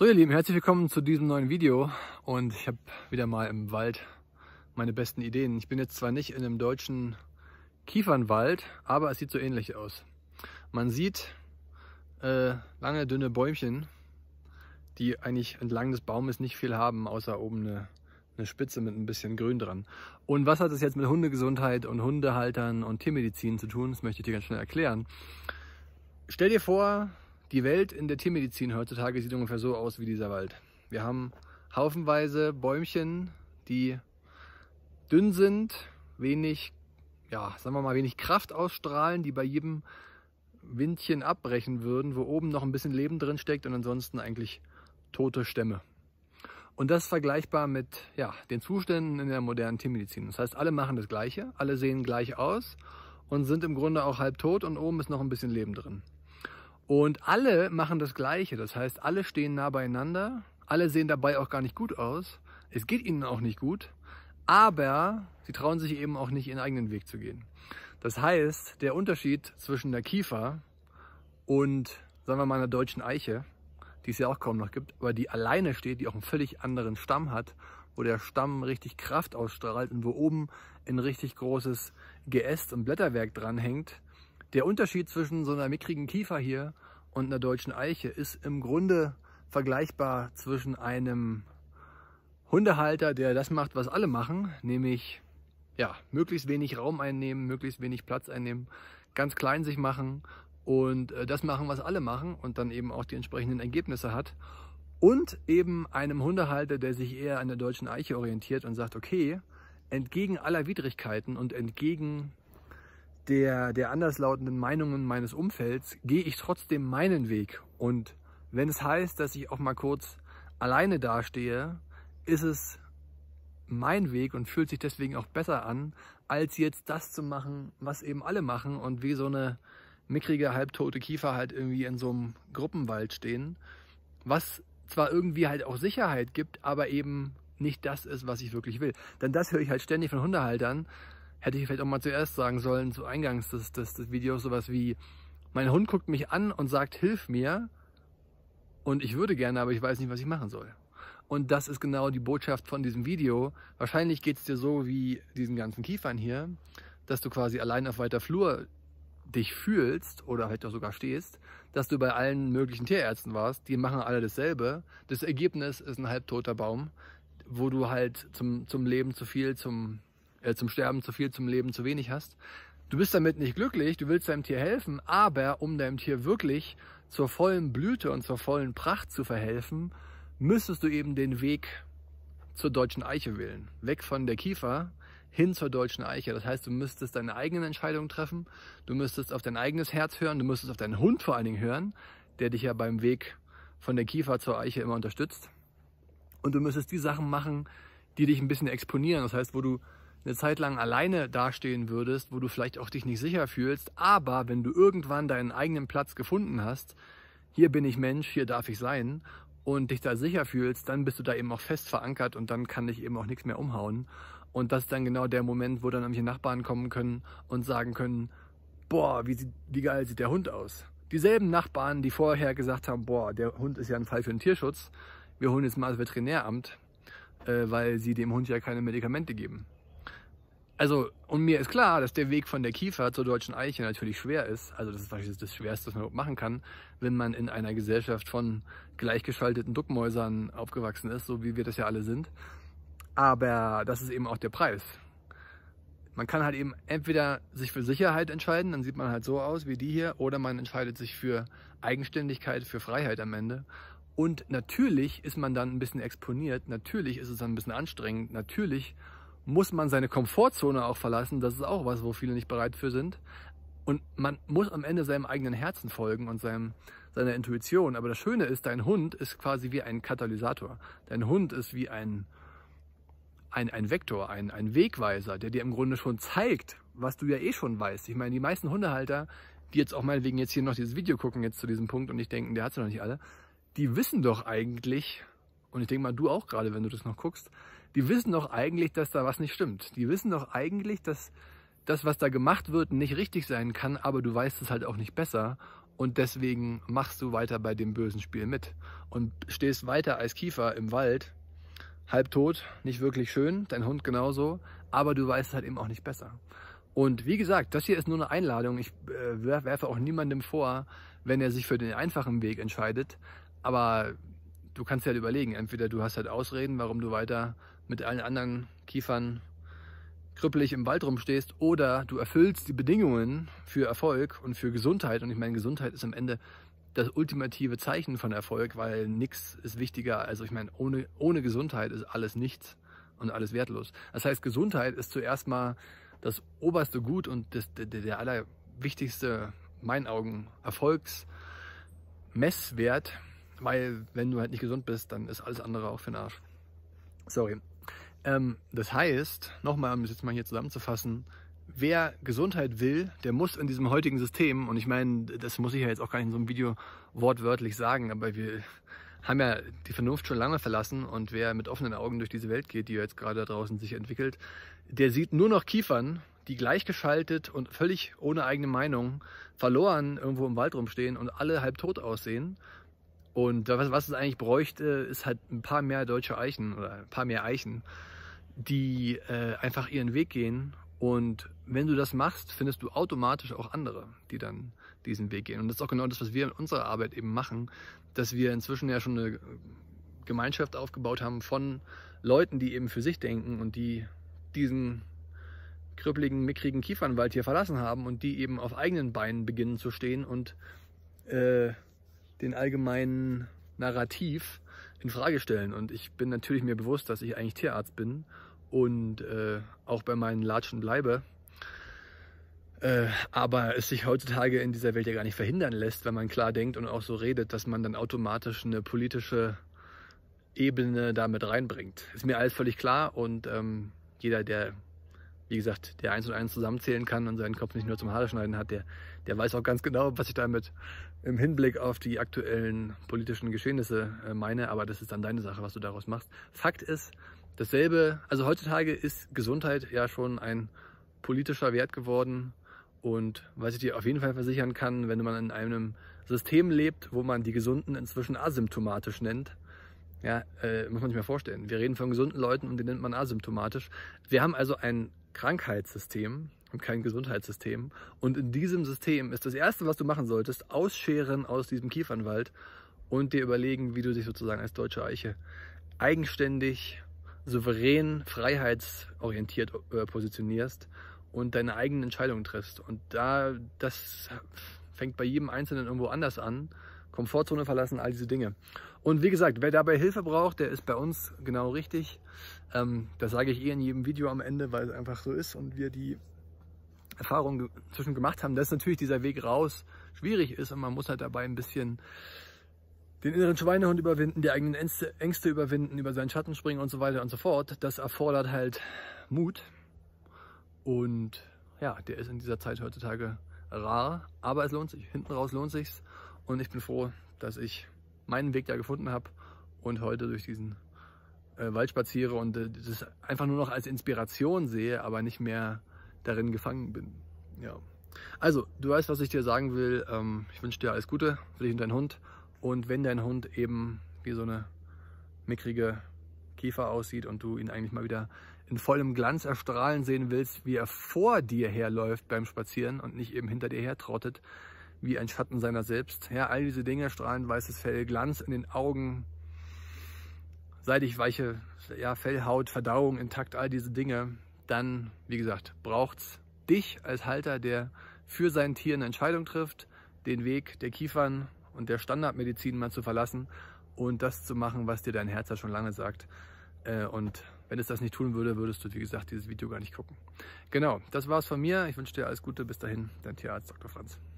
So ihr Lieben, herzlich willkommen zu diesem neuen Video und ich habe wieder mal im Wald meine besten Ideen. Ich bin jetzt zwar nicht in einem deutschen Kiefernwald, aber es sieht so ähnlich aus. Man sieht äh, lange dünne Bäumchen, die eigentlich entlang des Baumes nicht viel haben, außer oben eine, eine Spitze mit ein bisschen Grün dran. Und was hat das jetzt mit Hundegesundheit und Hundehaltern und Tiermedizin zu tun? Das möchte ich dir ganz schnell erklären. Stell dir vor, die Welt in der Tiermedizin heutzutage sieht ungefähr so aus wie dieser Wald. Wir haben haufenweise Bäumchen, die dünn sind, wenig, ja, sagen wir mal, wenig Kraft ausstrahlen, die bei jedem Windchen abbrechen würden, wo oben noch ein bisschen Leben drin steckt und ansonsten eigentlich tote Stämme. Und das ist vergleichbar mit ja, den Zuständen in der modernen Tiermedizin. Das heißt, alle machen das Gleiche, alle sehen gleich aus und sind im Grunde auch halb tot und oben ist noch ein bisschen Leben drin. Und alle machen das Gleiche. Das heißt, alle stehen nah beieinander. Alle sehen dabei auch gar nicht gut aus. Es geht ihnen auch nicht gut. Aber sie trauen sich eben auch nicht ihren eigenen Weg zu gehen. Das heißt, der Unterschied zwischen der Kiefer und, sagen wir mal, einer deutschen Eiche, die es ja auch kaum noch gibt, aber die alleine steht, die auch einen völlig anderen Stamm hat, wo der Stamm richtig Kraft ausstrahlt und wo oben ein richtig großes Geäst und Blätterwerk dranhängt, der Unterschied zwischen so einer mickrigen Kiefer hier und einer deutschen Eiche ist im Grunde vergleichbar zwischen einem Hundehalter, der das macht, was alle machen, nämlich ja, möglichst wenig Raum einnehmen, möglichst wenig Platz einnehmen, ganz klein sich machen und äh, das machen, was alle machen und dann eben auch die entsprechenden Ergebnisse hat. Und eben einem Hundehalter, der sich eher an der deutschen Eiche orientiert und sagt, okay, entgegen aller Widrigkeiten und entgegen der, der anderslautenden Meinungen meines Umfelds gehe ich trotzdem meinen Weg. Und wenn es heißt, dass ich auch mal kurz alleine dastehe, ist es mein Weg und fühlt sich deswegen auch besser an, als jetzt das zu machen, was eben alle machen und wie so eine mickrige, halbtote Kiefer halt irgendwie in so einem Gruppenwald stehen, was zwar irgendwie halt auch Sicherheit gibt, aber eben nicht das ist, was ich wirklich will. Denn das höre ich halt ständig von Hundehaltern, hätte ich vielleicht auch mal zuerst sagen sollen, zu Eingangs des, des, des Videos, sowas wie, mein Hund guckt mich an und sagt, hilf mir. Und ich würde gerne, aber ich weiß nicht, was ich machen soll. Und das ist genau die Botschaft von diesem Video. Wahrscheinlich geht es dir so wie diesen ganzen Kiefern hier, dass du quasi allein auf weiter Flur dich fühlst oder halt auch sogar stehst, dass du bei allen möglichen Tierärzten warst, die machen alle dasselbe. Das Ergebnis ist ein halbtoter Baum, wo du halt zum, zum Leben zu viel, zum, äh, zum Sterben zu viel, zum Leben zu wenig hast. Du bist damit nicht glücklich, du willst deinem Tier helfen, aber um deinem Tier wirklich zur vollen Blüte und zur vollen Pracht zu verhelfen, müsstest du eben den Weg zur deutschen Eiche wählen. Weg von der Kiefer hin zur deutschen Eiche. Das heißt, du müsstest deine eigenen Entscheidungen treffen, du müsstest auf dein eigenes Herz hören, du müsstest auf deinen Hund vor allen Dingen hören, der dich ja beim Weg von der Kiefer zur Eiche immer unterstützt. Und du müsstest die Sachen machen, die dich ein bisschen exponieren. Das heißt, wo du eine Zeit lang alleine dastehen würdest, wo du vielleicht auch dich nicht sicher fühlst, aber wenn du irgendwann deinen eigenen Platz gefunden hast, hier bin ich Mensch, hier darf ich sein und dich da sicher fühlst, dann bist du da eben auch fest verankert und dann kann dich eben auch nichts mehr umhauen. Und das ist dann genau der Moment, wo dann irgendwelche Nachbarn kommen können und sagen können, boah, wie, sieht, wie geil sieht der Hund aus. Dieselben Nachbarn, die vorher gesagt haben, boah, der Hund ist ja ein Fall für den Tierschutz, wir holen jetzt mal das Veterinäramt, äh, weil sie dem Hund ja keine Medikamente geben. Also, und mir ist klar, dass der Weg von der Kiefer zur deutschen Eiche natürlich schwer ist. Also, das ist wahrscheinlich das Schwerste, was man überhaupt machen kann, wenn man in einer Gesellschaft von gleichgeschalteten Duckmäusern aufgewachsen ist, so wie wir das ja alle sind. Aber das ist eben auch der Preis. Man kann halt eben entweder sich für Sicherheit entscheiden, dann sieht man halt so aus wie die hier, oder man entscheidet sich für Eigenständigkeit, für Freiheit am Ende. Und natürlich ist man dann ein bisschen exponiert, natürlich ist es dann ein bisschen anstrengend, natürlich muss man seine Komfortzone auch verlassen. Das ist auch was, wo viele nicht bereit für sind. Und man muss am Ende seinem eigenen Herzen folgen und seinem, seiner Intuition. Aber das Schöne ist, dein Hund ist quasi wie ein Katalysator. Dein Hund ist wie ein, ein, ein Vektor, ein, ein Wegweiser, der dir im Grunde schon zeigt, was du ja eh schon weißt. Ich meine, die meisten Hundehalter, die jetzt auch meinetwegen jetzt hier noch dieses Video gucken, jetzt zu diesem Punkt und nicht denken, der hat sie noch nicht alle, die wissen doch eigentlich, und ich denke mal, du auch gerade, wenn du das noch guckst, die wissen doch eigentlich, dass da was nicht stimmt. Die wissen doch eigentlich, dass das, was da gemacht wird, nicht richtig sein kann, aber du weißt es halt auch nicht besser. Und deswegen machst du weiter bei dem bösen Spiel mit und stehst weiter als Kiefer im Wald, halbtot, nicht wirklich schön, dein Hund genauso, aber du weißt es halt eben auch nicht besser. Und wie gesagt, das hier ist nur eine Einladung. Ich äh, werfe auch niemandem vor, wenn er sich für den einfachen Weg entscheidet. Aber du kannst ja halt überlegen, entweder du hast halt Ausreden, warum du weiter mit allen anderen Kiefern krüppelig im Wald rumstehst oder du erfüllst die Bedingungen für Erfolg und für Gesundheit. Und ich meine, Gesundheit ist am Ende das ultimative Zeichen von Erfolg, weil nichts ist wichtiger. Also ich meine, ohne, ohne Gesundheit ist alles nichts und alles wertlos. Das heißt, Gesundheit ist zuerst mal das oberste Gut und das, der, der allerwichtigste, meinen Augen, Erfolgsmesswert, weil wenn du halt nicht gesund bist, dann ist alles andere auch für den Arsch. Sorry, ähm, das heißt, nochmal, um es jetzt mal hier zusammenzufassen, wer Gesundheit will, der muss in diesem heutigen System, und ich meine, das muss ich ja jetzt auch gar nicht in so einem Video wortwörtlich sagen, aber wir haben ja die Vernunft schon lange verlassen und wer mit offenen Augen durch diese Welt geht, die jetzt gerade da draußen sich entwickelt, der sieht nur noch Kiefern, die gleichgeschaltet und völlig ohne eigene Meinung verloren irgendwo im Wald rumstehen und alle halb tot aussehen. Und was, was es eigentlich bräuchte, ist halt ein paar mehr deutsche Eichen oder ein paar mehr Eichen die äh, einfach ihren Weg gehen. Und wenn du das machst, findest du automatisch auch andere, die dann diesen Weg gehen. Und das ist auch genau das, was wir in unserer Arbeit eben machen, dass wir inzwischen ja schon eine Gemeinschaft aufgebaut haben von Leuten, die eben für sich denken und die diesen krüppeligen, mickrigen Kiefernwald hier verlassen haben und die eben auf eigenen Beinen beginnen zu stehen und äh, den allgemeinen Narrativ in Frage stellen. Und ich bin natürlich mir bewusst, dass ich eigentlich Tierarzt bin und äh, auch bei meinen Latschen bleibe. Äh, aber es sich heutzutage in dieser Welt ja gar nicht verhindern lässt, wenn man klar denkt und auch so redet, dass man dann automatisch eine politische Ebene damit reinbringt. Ist mir alles völlig klar und ähm, jeder, der, wie gesagt, der eins und eins zusammenzählen kann und seinen Kopf nicht nur zum Haare schneiden hat, der, der weiß auch ganz genau, was ich damit im Hinblick auf die aktuellen politischen Geschehnisse äh, meine. Aber das ist dann deine Sache, was du daraus machst. Fakt ist, Dasselbe, also heutzutage ist Gesundheit ja schon ein politischer Wert geworden. Und was ich dir auf jeden Fall versichern kann, wenn man in einem System lebt, wo man die Gesunden inzwischen asymptomatisch nennt, ja, äh, muss man sich mal vorstellen. Wir reden von gesunden Leuten und die nennt man asymptomatisch. Wir haben also ein Krankheitssystem und kein Gesundheitssystem. Und in diesem System ist das Erste, was du machen solltest, ausscheren aus diesem Kiefernwald und dir überlegen, wie du dich sozusagen als deutsche Eiche eigenständig souverän, freiheitsorientiert äh, positionierst und deine eigenen Entscheidungen triffst. Und da, das fängt bei jedem Einzelnen irgendwo anders an. Komfortzone verlassen, all diese Dinge. Und wie gesagt, wer dabei Hilfe braucht, der ist bei uns genau richtig. Ähm, das sage ich eh in jedem Video am Ende, weil es einfach so ist und wir die Erfahrung zwischen gemacht haben, dass natürlich dieser Weg raus schwierig ist und man muss halt dabei ein bisschen den inneren Schweinehund überwinden, die eigenen Ängste, Ängste überwinden, über seinen Schatten springen und so weiter und so fort, das erfordert halt Mut. Und ja, der ist in dieser Zeit heutzutage rar, aber es lohnt sich. Hinten raus lohnt sich's. Und ich bin froh, dass ich meinen Weg da gefunden habe und heute durch diesen äh, Wald spaziere und äh, das einfach nur noch als Inspiration sehe, aber nicht mehr darin gefangen bin. Ja. Also, du weißt, was ich dir sagen will. Ähm, ich wünsche dir alles Gute für dich und deinen Hund und wenn dein Hund eben wie so eine mickrige Kiefer aussieht und du ihn eigentlich mal wieder in vollem Glanz erstrahlen sehen willst, wie er vor dir herläuft beim Spazieren und nicht eben hinter dir hertrottet, wie ein Schatten seiner selbst. Ja, all diese Dinge, strahlend weißes Fell, Glanz in den Augen, seidig weiche ja, Fellhaut, Verdauung intakt, all diese Dinge, dann, wie gesagt, braucht es dich als Halter, der für sein Tier eine Entscheidung trifft, den Weg der Kiefern und der Standardmedizin mal zu verlassen und das zu machen, was dir dein Herz ja schon lange sagt. Äh, und wenn es das nicht tun würde, würdest du, wie gesagt, dieses Video gar nicht gucken. Genau, das war's von mir. Ich wünsche dir alles Gute. Bis dahin, dein Tierarzt Dr. Franz.